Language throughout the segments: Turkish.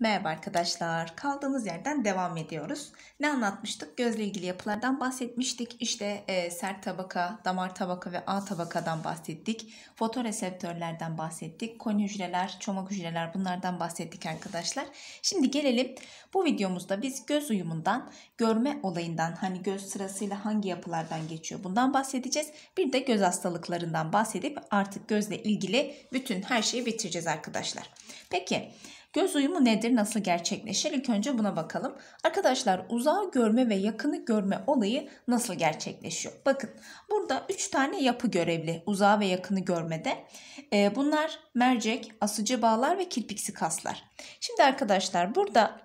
Merhaba arkadaşlar. Kaldığımız yerden devam ediyoruz. Ne anlatmıştık? Gözle ilgili yapılardan bahsetmiştik. İşte e, sert tabaka, damar tabaka ve A tabakadan bahsettik. Fotoreseptörlerden bahsettik. Koni hücreler, çomak hücreler bunlardan bahsettik arkadaşlar. Şimdi gelelim. Bu videomuzda biz göz uyumundan, görme olayından, hani göz sırasıyla hangi yapılardan geçiyor bundan bahsedeceğiz. Bir de göz hastalıklarından bahsedip artık gözle ilgili bütün her şeyi bitireceğiz arkadaşlar. Peki Göz uyumu nedir, nasıl gerçekleşir? İlk önce buna bakalım. Arkadaşlar uzağı görme ve yakını görme olayı nasıl gerçekleşiyor? Bakın burada 3 tane yapı görevli uzağı ve yakını görmede. E, bunlar mercek, asıcı bağlar ve kirpiksi kaslar. Şimdi arkadaşlar burada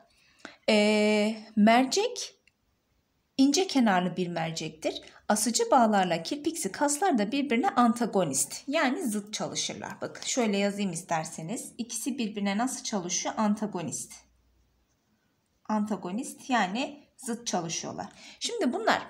e, mercek ince kenarlı bir mercektir. Asıcı bağlarla kirpiksi kaslar da birbirine antagonist yani zıt çalışırlar. Bakın şöyle yazayım isterseniz. İkisi birbirine nasıl çalışıyor? Antagonist. Antagonist yani zıt çalışıyorlar. Şimdi bunlar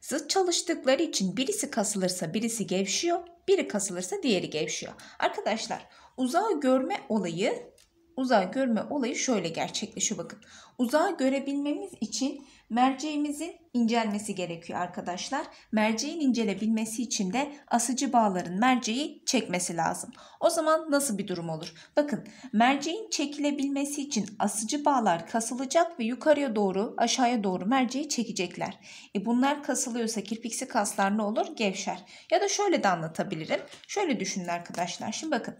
zıt çalıştıkları için birisi kasılırsa birisi gevşiyor. Biri kasılırsa diğeri gevşiyor. Arkadaşlar uzağı görme olayı uzağı görme olayı şöyle gerçekleşiyor bakın. Uzağı görebilmemiz için Merceğimizin incelmesi gerekiyor arkadaşlar. Merceğin incelebilmesi için de asıcı bağların merceği çekmesi lazım. O zaman nasıl bir durum olur? Bakın merceğin çekilebilmesi için asıcı bağlar kasılacak ve yukarıya doğru aşağıya doğru merceği çekecekler. E bunlar kasılıyorsa kirpiksi kaslar ne olur? Gevşer. Ya da şöyle de anlatabilirim. Şöyle düşünün arkadaşlar. Şimdi bakın.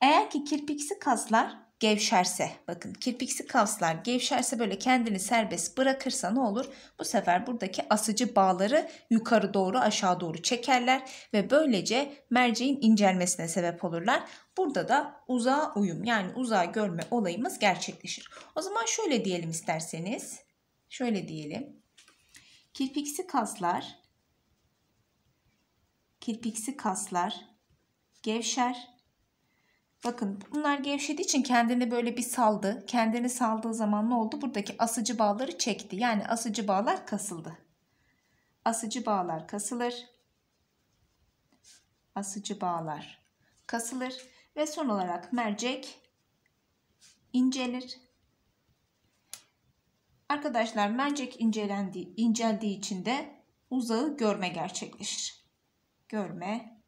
Eğer ki kirpiksi kaslar gevşerse bakın kirpiksi kaslar gevşerse böyle kendini serbest bırakırsa ne olur? Bu sefer buradaki asıcı bağları yukarı doğru aşağı doğru çekerler ve böylece merceğin incelmesine sebep olurlar. Burada da uzağa uyum yani uzağa görme olayımız gerçekleşir. O zaman şöyle diyelim isterseniz. Şöyle diyelim. Kirpiksi kaslar kirpiksi kaslar gevşer Bakın bunlar gevşediği için kendini böyle bir saldı. Kendini saldığı zaman ne oldu? Buradaki asıcı bağları çekti. Yani asıcı bağlar kasıldı. Asıcı bağlar kasılır. Asıcı bağlar kasılır. Ve son olarak mercek incelir. Arkadaşlar mercek incelendiği, inceldiği için de uzağı görme gerçekleşir. Görme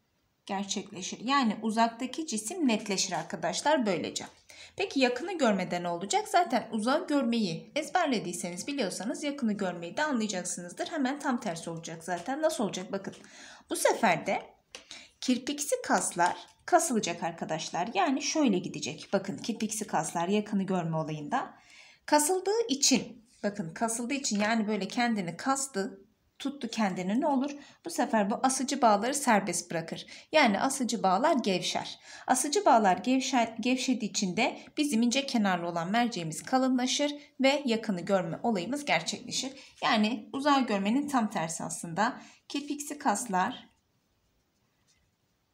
gerçekleşir. Yani uzaktaki cisim netleşir arkadaşlar böylece. Peki yakını görmeden ne olacak? Zaten uzağı görmeyi ezberlediyseniz biliyorsanız yakını görmeyi de anlayacaksınızdır. Hemen tam tersi olacak zaten. Nasıl olacak? Bakın bu sefer de kirpiksi kaslar kasılacak arkadaşlar. Yani şöyle gidecek. Bakın kirpiksi kaslar yakını görme olayında kasıldığı için bakın kasıldığı için yani böyle kendini kastı tuttu kendini ne olur? Bu sefer bu asıcı bağları serbest bırakır. Yani asıcı bağlar gevşer. Asıcı bağlar gevşer, gevşediği için de bizim ince kenarlı olan merceğimiz kalınlaşır ve yakını görme olayımız gerçekleşir. Yani uzağı görmenin tam tersi aslında. Kirpiksi kaslar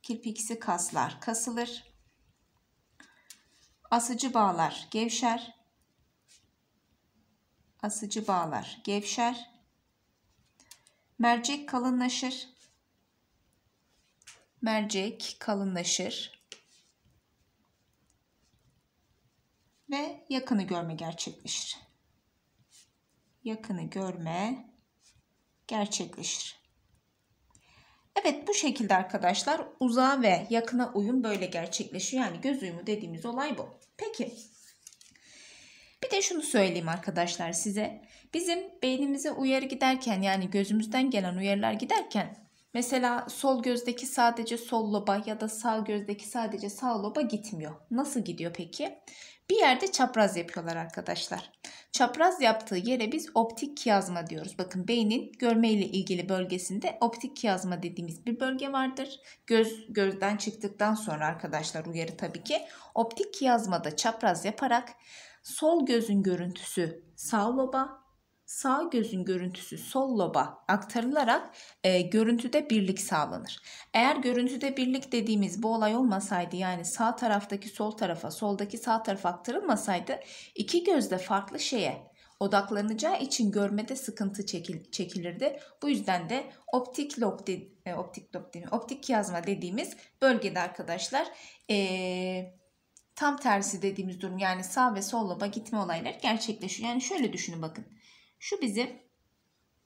kirpiksi kaslar kasılır. Asıcı bağlar gevşer. Asıcı bağlar gevşer Mercek kalınlaşır. Mercek kalınlaşır. Ve yakını görme gerçekleşir. Yakını görme gerçekleşir. Evet bu şekilde arkadaşlar uzağa ve yakına uyum böyle gerçekleşiyor. Yani göz uyumu dediğimiz olay bu. Peki bir de şunu söyleyeyim arkadaşlar size. Bizim beynimize uyarı giderken yani gözümüzden gelen uyarılar giderken mesela sol gözdeki sadece sol loba ya da sağ gözdeki sadece sağ loba gitmiyor. Nasıl gidiyor peki? Bir yerde çapraz yapıyorlar arkadaşlar. Çapraz yaptığı yere biz optik kiyazma diyoruz. Bakın beynin görmeyle ilgili bölgesinde optik kiyazma dediğimiz bir bölge vardır. Göz gözden çıktıktan sonra arkadaşlar uyarı tabii ki optik kiyazmada çapraz yaparak Sol gözün görüntüsü sağ loba, sağ gözün görüntüsü sol loba aktarılarak e, görüntüde birlik sağlanır. Eğer görüntüde birlik dediğimiz bu olay olmasaydı yani sağ taraftaki sol tarafa, soldaki sağ tarafa aktarılmasaydı iki gözde farklı şeye odaklanacağı için görmede sıkıntı çekil, çekilirdi. Bu yüzden de optik lob de, e, optik lob değil, optik yazma dediğimiz bölgede arkadaşlar ee, tam tersi dediğimiz durum yani sağ ve sol loba gitme olayları gerçekleşiyor. Yani şöyle düşünün bakın. Şu bizim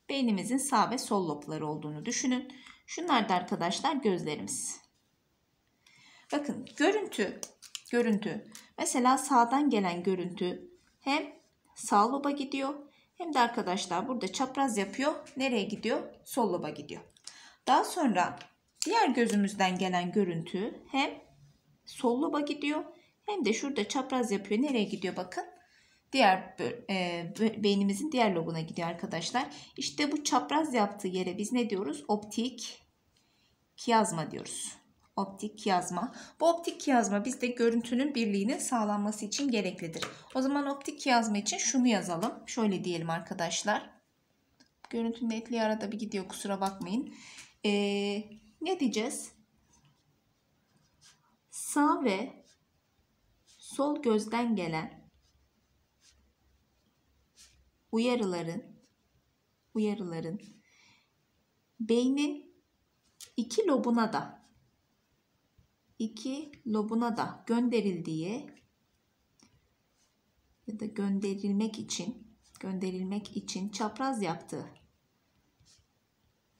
beynimizin sağ ve sol lobları olduğunu düşünün. Şunlar da arkadaşlar gözlerimiz. Bakın görüntü, görüntü. Mesela sağdan gelen görüntü hem sağ loba gidiyor hem de arkadaşlar burada çapraz yapıyor. Nereye gidiyor? Sol loba gidiyor. Daha sonra diğer gözümüzden gelen görüntü hem sol loba gidiyor hem de şurada çapraz yapıyor. Nereye gidiyor bakın. Diğer e, beynimizin diğer lobuna gidiyor arkadaşlar. İşte bu çapraz yaptığı yere biz ne diyoruz? Optik kiyazma diyoruz. Optik kiyazma. Bu optik kiyazma bizde görüntünün birliğinin sağlanması için gereklidir. O zaman optik kiyazma için şunu yazalım. Şöyle diyelim arkadaşlar. Görüntü netliği arada bir gidiyor kusura bakmayın. Ee, ne diyeceğiz? Sağ ve sol gözden gelen uyarıların uyarıların beynin iki lobuna da iki lobuna da gönderildiği ya da gönderilmek için gönderilmek için çapraz yaptığı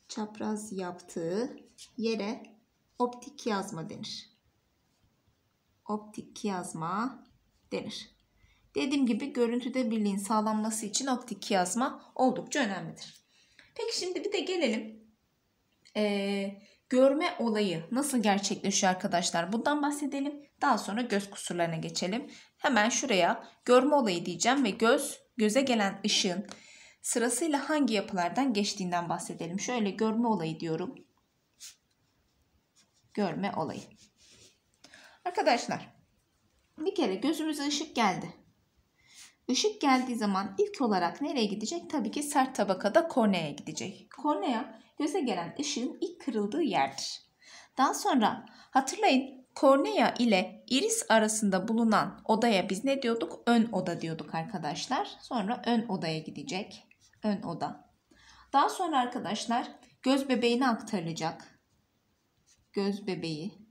çapraz yaptığı yere optik yazma denir optik kiyazma denir. Dediğim gibi görüntüde birliğin sağlanması için optik kiyazma oldukça önemlidir. Peki şimdi bir de gelelim ee, görme olayı nasıl gerçekleşiyor arkadaşlar? Bundan bahsedelim. Daha sonra göz kusurlarına geçelim. Hemen şuraya görme olayı diyeceğim ve göz göze gelen ışığın sırasıyla hangi yapılardan geçtiğinden bahsedelim. Şöyle görme olayı diyorum. Görme olayı. Arkadaşlar bir kere gözümüze ışık geldi. Işık geldiği zaman ilk olarak nereye gidecek? Tabii ki sert tabakada korneaya gidecek. Kornea göze gelen ışığın ilk kırıldığı yerdir. Daha sonra hatırlayın kornea ile iris arasında bulunan odaya biz ne diyorduk? Ön oda diyorduk arkadaşlar. Sonra ön odaya gidecek. Ön oda. Daha sonra arkadaşlar göz bebeğine aktarılacak. Göz bebeği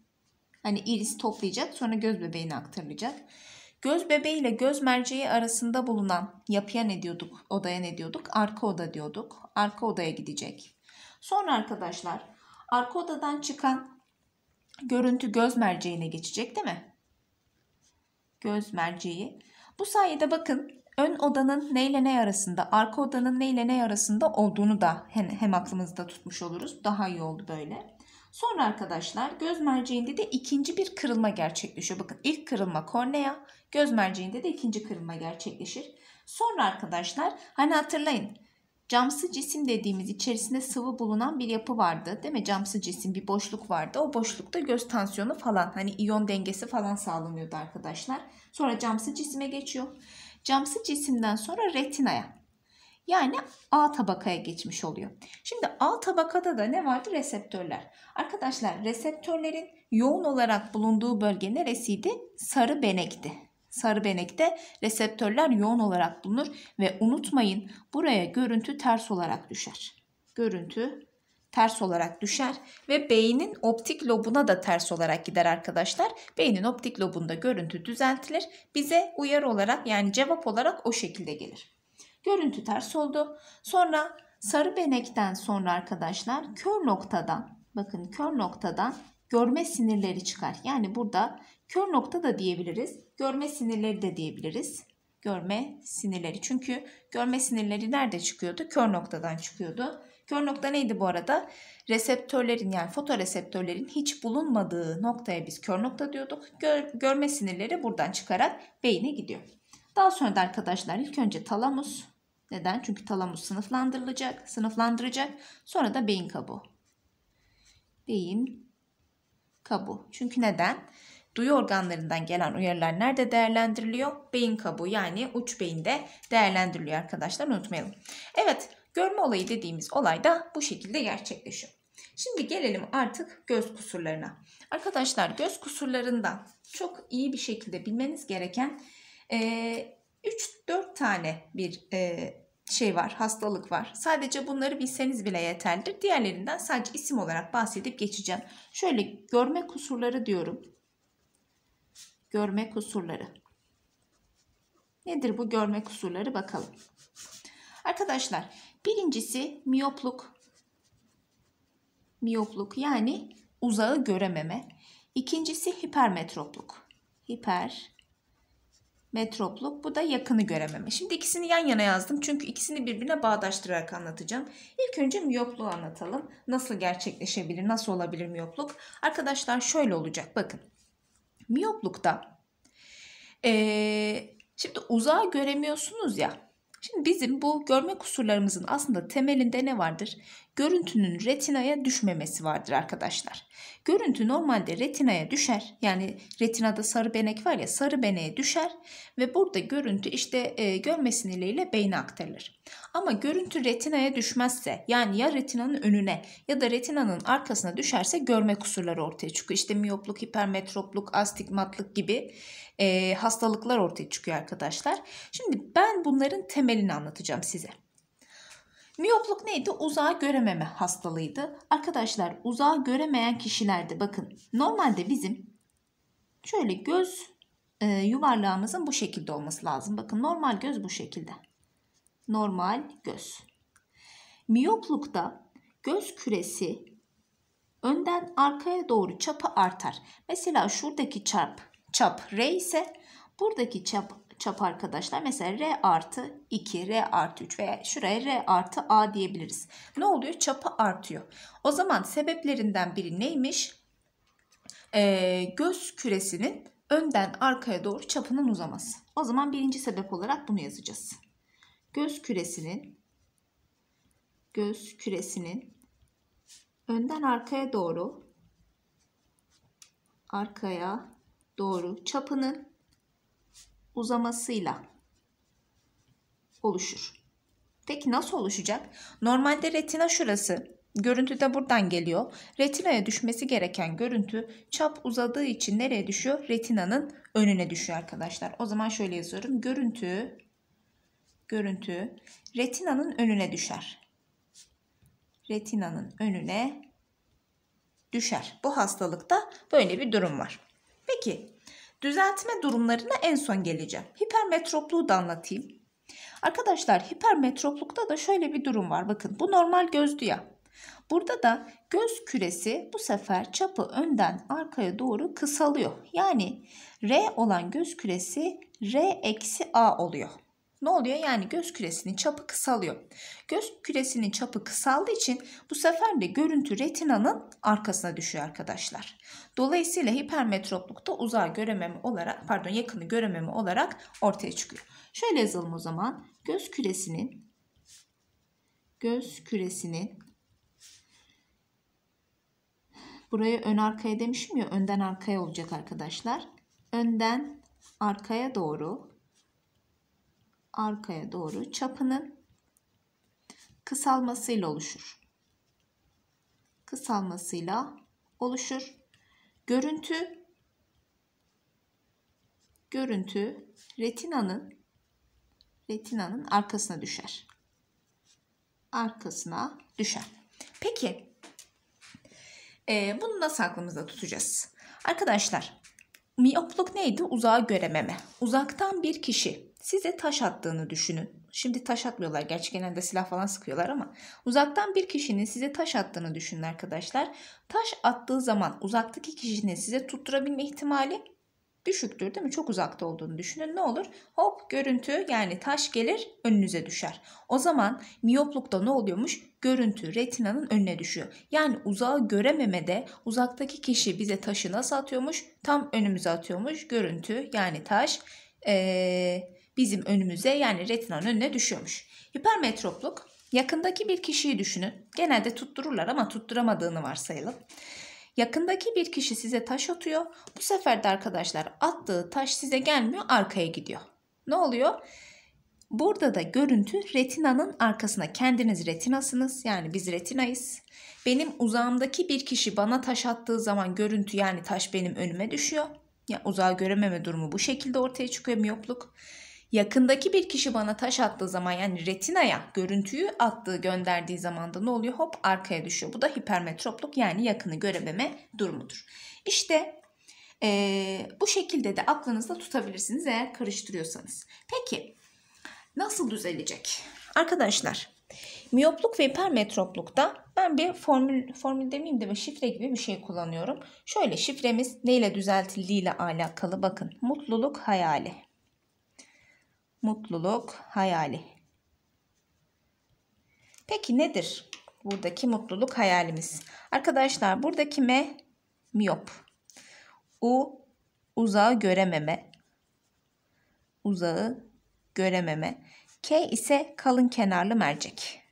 Hani iris toplayacak sonra göz bebeğine aktarılacak. Göz bebeği ile göz merceği arasında bulunan yapıya ne diyorduk? Odaya ne diyorduk? Arka oda diyorduk. Arka odaya gidecek. Sonra arkadaşlar arka odadan çıkan görüntü göz merceğine geçecek değil mi? Göz merceği. Bu sayede bakın ön odanın ne ile ne arasında, arka odanın ne ile ne arasında olduğunu da hem aklımızda tutmuş oluruz. Daha iyi oldu böyle. Sonra arkadaşlar göz merceğinde de ikinci bir kırılma gerçekleşiyor. Bakın ilk kırılma kornea, göz merceğinde de ikinci kırılma gerçekleşir. Sonra arkadaşlar hani hatırlayın camsı cisim dediğimiz içerisinde sıvı bulunan bir yapı vardı değil mi? Camsı cisim bir boşluk vardı. O boşlukta göz tansiyonu falan hani iyon dengesi falan sağlanıyordu arkadaşlar. Sonra camsı cisime geçiyor. Camsı cisimden sonra retinaya. Yani A tabakaya geçmiş oluyor. Şimdi A tabakada da ne vardı? Reseptörler. Arkadaşlar reseptörlerin yoğun olarak bulunduğu bölge neresiydi? Sarı benekti. Sarı benekte reseptörler yoğun olarak bulunur ve unutmayın buraya görüntü ters olarak düşer. Görüntü ters olarak düşer ve beynin optik lobuna da ters olarak gider arkadaşlar. Beynin optik lobunda görüntü düzeltilir. Bize uyarı olarak yani cevap olarak o şekilde gelir. Görüntü ters oldu. Sonra sarı benekten sonra arkadaşlar kör noktadan bakın kör noktadan görme sinirleri çıkar. Yani burada kör nokta da diyebiliriz. Görme sinirleri de diyebiliriz. Görme sinirleri. Çünkü görme sinirleri nerede çıkıyordu? Kör noktadan çıkıyordu. Kör nokta neydi bu arada? Reseptörlerin yani fotoreseptörlerin hiç bulunmadığı noktaya biz kör nokta diyorduk. Gör, görme sinirleri buradan çıkarak beyine gidiyor. Daha sonra da arkadaşlar ilk önce talamus, neden? Çünkü talamus sınıflandırılacak, sınıflandıracak. Sonra da beyin kabuğu. Beyin kabuğu. Çünkü neden? Duyu organlarından gelen uyarılar nerede değerlendiriliyor? Beyin kabuğu yani uç beyinde değerlendiriliyor arkadaşlar unutmayalım. Evet görme olayı dediğimiz olay da bu şekilde gerçekleşiyor. Şimdi gelelim artık göz kusurlarına. Arkadaşlar göz kusurlarından çok iyi bir şekilde bilmeniz gereken e, 3-4 tane bir e, şey var, hastalık var. Sadece bunları bilseniz bile yeterlidir. Diğerlerinden sadece isim olarak bahsedip geçeceğim. Şöyle görme kusurları diyorum. Görme kusurları. Nedir bu görme kusurları bakalım. Arkadaşlar birincisi miyopluk. Miyopluk yani uzağı görememe. İkincisi hipermetropluk. Hiper metropluk. Bu da yakını görememe. Şimdi ikisini yan yana yazdım. Çünkü ikisini birbirine bağdaştırarak anlatacağım. İlk önce miyopluğu anlatalım. Nasıl gerçekleşebilir? Nasıl olabilir miyopluk? Arkadaşlar şöyle olacak. Bakın. Miyoplukta ee, şimdi uzağı göremiyorsunuz ya. Şimdi bizim bu görme kusurlarımızın aslında temelinde ne vardır? Görüntünün retinaya düşmemesi vardır arkadaşlar. Görüntü normalde retinaya düşer. Yani retinada sarı benek var ya sarı beneğe düşer ve burada görüntü işte e, görme sinirleriyle beyne aktarılır. Ama görüntü retinaya düşmezse yani ya retinanın önüne ya da retinanın arkasına düşerse görme kusurları ortaya çıkıyor. İşte miyopluk, hipermetropluk, astigmatlık gibi e, hastalıklar ortaya çıkıyor arkadaşlar. Şimdi ben bunların temel temelini anlatacağım size. Miyopluk neydi? Uzağa görememe hastalığıydı. Arkadaşlar uzağa göremeyen kişilerde bakın normalde bizim şöyle göz e, yuvarlağımızın bu şekilde olması lazım. Bakın normal göz bu şekilde. Normal göz. Miyoplukta göz küresi önden arkaya doğru çapı artar. Mesela şuradaki çap, çap R ise buradaki çap çap arkadaşlar. Mesela R artı 2, R artı 3 veya şuraya R artı A diyebiliriz. Ne oluyor? Çapı artıyor. O zaman sebeplerinden biri neymiş? Ee, göz küresinin önden arkaya doğru çapının uzaması. O zaman birinci sebep olarak bunu yazacağız. Göz küresinin göz küresinin önden arkaya doğru arkaya doğru çapının uzamasıyla oluşur. Peki nasıl oluşacak? Normalde retina şurası. Görüntü de buradan geliyor. Retinaya düşmesi gereken görüntü çap uzadığı için nereye düşüyor? Retinanın önüne düşüyor arkadaşlar. O zaman şöyle yazıyorum. Görüntü görüntü retinanın önüne düşer. Retinanın önüne düşer. Bu hastalıkta böyle bir durum var. Peki Düzeltme durumlarına en son geleceğim. Hipermetropluğu da anlatayım. Arkadaşlar hipermetroplukta da şöyle bir durum var. Bakın bu normal gözdü ya. Burada da göz küresi bu sefer çapı önden arkaya doğru kısalıyor. Yani R olan göz küresi R eksi A oluyor. Ne oluyor? Yani göz küresinin çapı kısalıyor. Göz küresinin çapı kısaldığı için bu sefer de görüntü retinanın arkasına düşüyor arkadaşlar. Dolayısıyla hipermetroplukta uzağı görememe olarak, pardon yakını görememe olarak ortaya çıkıyor. Şöyle yazalım o zaman. Göz küresinin göz küresinin buraya ön arkaya demişim ya önden arkaya olacak arkadaşlar. Önden arkaya doğru arkaya doğru çapının kısalmasıyla oluşur. Kısalmasıyla oluşur. Görüntü görüntü retinanın retinanın arkasına düşer. Arkasına düşer. Peki e, bunu nasıl aklımızda tutacağız? Arkadaşlar miyopluk neydi? Uzağa görememe. Uzaktan bir kişi size taş attığını düşünün. Şimdi taş atmıyorlar. Gerçi genelde silah falan sıkıyorlar ama uzaktan bir kişinin size taş attığını düşünün arkadaşlar. Taş attığı zaman uzaktaki kişinin size tutturabilme ihtimali düşüktür değil mi? Çok uzakta olduğunu düşünün. Ne olur? Hop görüntü yani taş gelir önünüze düşer. O zaman miyoplukta ne oluyormuş? Görüntü retinanın önüne düşüyor. Yani uzağı görememede uzaktaki kişi bize taşı nasıl atıyormuş? Tam önümüze atıyormuş. Görüntü yani taş ee, bizim önümüze yani retinanın önüne düşüyormuş. Hipermetropluk yakındaki bir kişiyi düşünün. Genelde tuttururlar ama tutturamadığını varsayalım. Yakındaki bir kişi size taş atıyor. Bu sefer de arkadaşlar attığı taş size gelmiyor arkaya gidiyor. Ne oluyor? Burada da görüntü retinanın arkasına. Kendiniz retinasınız yani biz retinayız. Benim uzağımdaki bir kişi bana taş attığı zaman görüntü yani taş benim önüme düşüyor. Ya uzağı görememe durumu bu şekilde ortaya çıkıyor miyopluk. Yakındaki bir kişi bana taş attığı zaman yani retinaya görüntüyü attığı gönderdiği zaman da ne oluyor? Hop arkaya düşüyor. Bu da hipermetropluk yani yakını görememe durumudur. İşte e, bu şekilde de aklınızda tutabilirsiniz eğer karıştırıyorsanız. Peki nasıl düzelecek? Arkadaşlar miyopluk ve hipermetroplukta ben bir formül, formül demeyeyim de şifre gibi bir şey kullanıyorum. Şöyle şifremiz neyle düzeltildiğiyle alakalı bakın. Mutluluk hayali mutluluk hayali. Peki nedir buradaki mutluluk hayalimiz? Arkadaşlar buradaki M miyop. U uzağı görememe. Uzağı görememe. K ise kalın kenarlı mercek.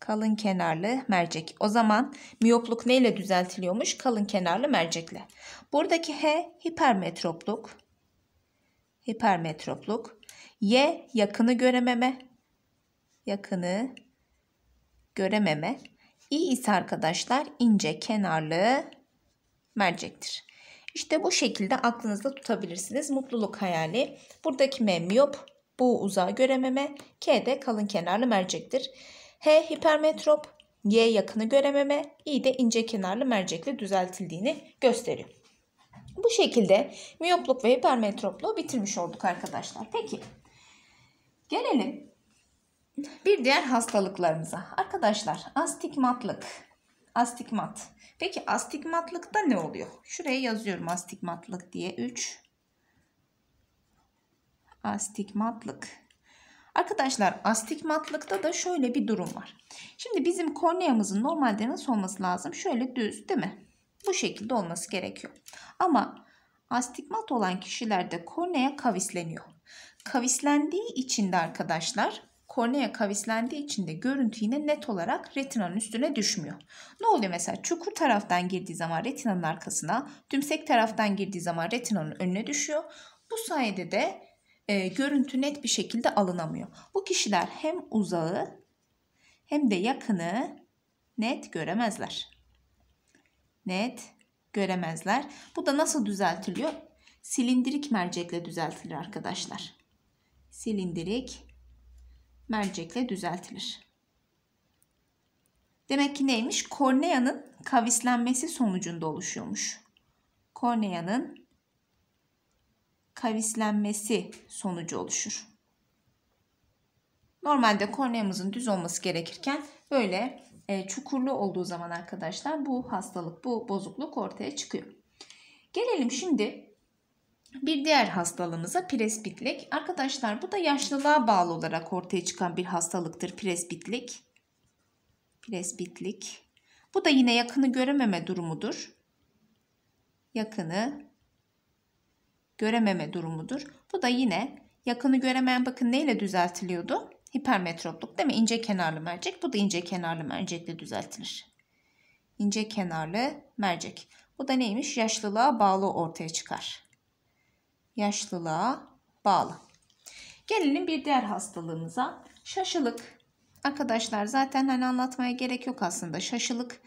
Kalın kenarlı mercek. O zaman miyopluk neyle düzeltiliyormuş? Kalın kenarlı mercekle. Buradaki H hipermetropluk hipermetropluk. Y yakını görememe. Yakını görememe. İ ise arkadaşlar ince kenarlı mercektir. İşte bu şekilde aklınızda tutabilirsiniz. Mutluluk hayali. Buradaki M miyop, bu uzağı görememe, K de kalın kenarlı mercektir. H hipermetrop, Y yakını görememe, İ de ince kenarlı mercekle düzeltildiğini gösteriyor. Bu şekilde miyopluk ve hipermetropluğu bitirmiş olduk arkadaşlar. Peki gelelim bir diğer hastalıklarımıza. Arkadaşlar astigmatlık. Astigmat. Peki astigmatlıkta ne oluyor? Şuraya yazıyorum astigmatlık diye 3. Astigmatlık. Arkadaşlar astigmatlıkta da şöyle bir durum var. Şimdi bizim korneamızın normalde nasıl olması lazım? Şöyle düz değil mi? Bu şekilde olması gerekiyor. Ama astigmat olan kişilerde kornea kavisleniyor. Kavislendiği için de arkadaşlar kornea kavislendiği için de görüntü yine net olarak retinanın üstüne düşmüyor. Ne oluyor mesela çukur taraftan girdiği zaman retinanın arkasına, tümsek taraftan girdiği zaman retinanın önüne düşüyor. Bu sayede de e, görüntü net bir şekilde alınamıyor. Bu kişiler hem uzağı hem de yakını net göremezler net göremezler. Bu da nasıl düzeltiliyor? Silindirik mercekle düzeltilir arkadaşlar. Silindirik mercekle düzeltilir. Demek ki neymiş? Korneanın kavislenmesi sonucunda oluşuyormuş. Korneanın kavislenmesi sonucu oluşur. Normalde korneamızın düz olması gerekirken böyle e, çukurlu olduğu zaman arkadaşlar bu hastalık, bu bozukluk ortaya çıkıyor. Gelelim şimdi bir diğer hastalığımıza presbitlik. Arkadaşlar bu da yaşlılığa bağlı olarak ortaya çıkan bir hastalıktır presbitlik. Presbitlik. Bu da yine yakını görememe durumudur. Yakını görememe durumudur. Bu da yine yakını göremeyen bakın neyle düzeltiliyordu? hipermetropluk değil mi? İnce kenarlı mercek. Bu da ince kenarlı mercekle düzeltilir. İnce kenarlı mercek. Bu da neymiş? Yaşlılığa bağlı ortaya çıkar. Yaşlılığa bağlı. Gelelim bir diğer hastalığımıza. Şaşılık. Arkadaşlar zaten hani anlatmaya gerek yok aslında. Şaşılık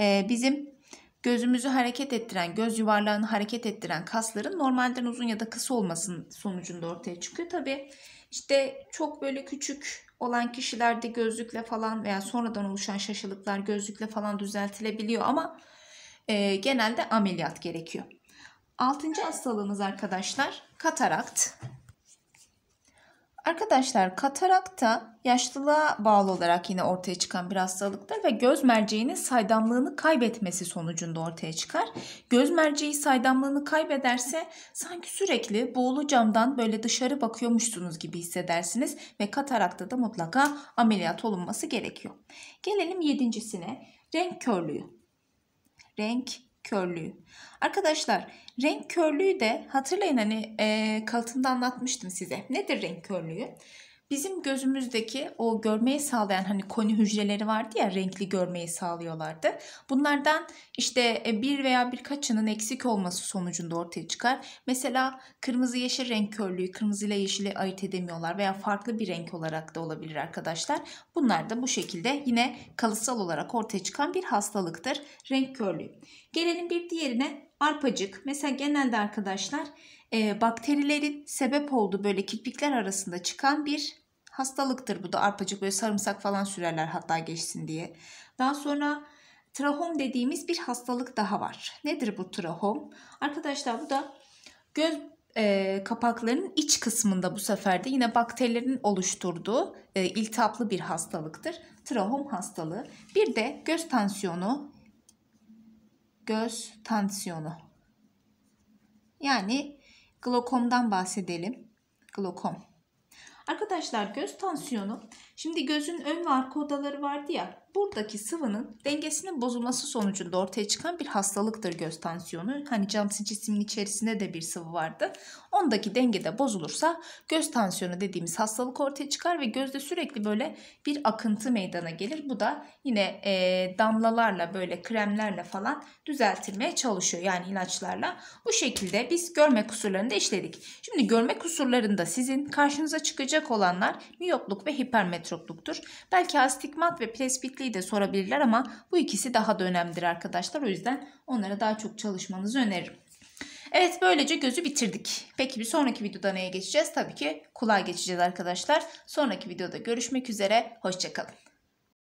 e, bizim gözümüzü hareket ettiren, göz yuvarlağını hareket ettiren kasların normalden uzun ya da kısa olmasının sonucunda ortaya çıkıyor. Tabi işte çok böyle küçük olan kişilerde gözlükle falan veya sonradan oluşan şaşılıklar gözlükle falan düzeltilebiliyor ama e, genelde ameliyat gerekiyor. Altıncı hastalığımız arkadaşlar katarakt. Arkadaşlar katarak da yaşlılığa bağlı olarak yine ortaya çıkan bir hastalıktır ve göz merceğinin saydamlığını kaybetmesi sonucunda ortaya çıkar. Göz merceği saydamlığını kaybederse sanki sürekli buğulu camdan böyle dışarı bakıyormuşsunuz gibi hissedersiniz ve katarakta da mutlaka ameliyat olunması gerekiyor. Gelelim yedincisine renk körlüğü. Renk körlüğü. Arkadaşlar renk körlüğü de hatırlayın hani e, kalıtımda anlatmıştım size. Nedir renk körlüğü? bizim gözümüzdeki o görmeyi sağlayan hani koni hücreleri vardı ya renkli görmeyi sağlıyorlardı. Bunlardan işte e, bir veya birkaçının eksik olması sonucunda ortaya çıkar. Mesela kırmızı yeşil renk körlüğü kırmızı ile yeşili ayırt edemiyorlar veya farklı bir renk olarak da olabilir arkadaşlar. Bunlar da bu şekilde yine kalıtsal olarak ortaya çıkan bir hastalıktır renk körlüğü. Gelelim bir diğerine arpacık mesela genelde arkadaşlar e, bakterilerin sebep olduğu böyle kirpikler arasında çıkan bir hastalıktır. Bu da arpacık böyle sarımsak falan sürerler hatta geçsin diye. Daha sonra trahom dediğimiz bir hastalık daha var. Nedir bu trahom? Arkadaşlar bu da göz e, kapaklarının iç kısmında bu sefer de yine bakterilerin oluşturduğu e, iltihaplı bir hastalıktır. Trahom hastalığı. Bir de göz tansiyonu göz tansiyonu. Yani glokomdan bahsedelim. Glokom. Arkadaşlar göz tansiyonu Şimdi gözün ön ve arka odaları vardı ya. Buradaki sıvının dengesinin bozulması sonucunda ortaya çıkan bir hastalıktır göz tansiyonu. Hani camsı cismin içerisinde de bir sıvı vardı. Ondaki dengede bozulursa göz tansiyonu dediğimiz hastalık ortaya çıkar ve gözde sürekli böyle bir akıntı meydana gelir. Bu da yine e, damlalarla böyle kremlerle falan düzeltilmeye çalışıyor. Yani ilaçlarla. Bu şekilde biz görme kusurlarını da işledik. Şimdi görme kusurlarında sizin karşınıza çıkacak olanlar miyopluk ve hipermetropi çokluktur. Belki astigmat ve presbitliği de sorabilirler ama bu ikisi daha da önemlidir arkadaşlar. O yüzden onlara daha çok çalışmanızı öneririm. Evet böylece gözü bitirdik. Peki bir sonraki videoda neye geçeceğiz? Tabii ki kulağa geçeceğiz arkadaşlar. Sonraki videoda görüşmek üzere. Hoşçakalın.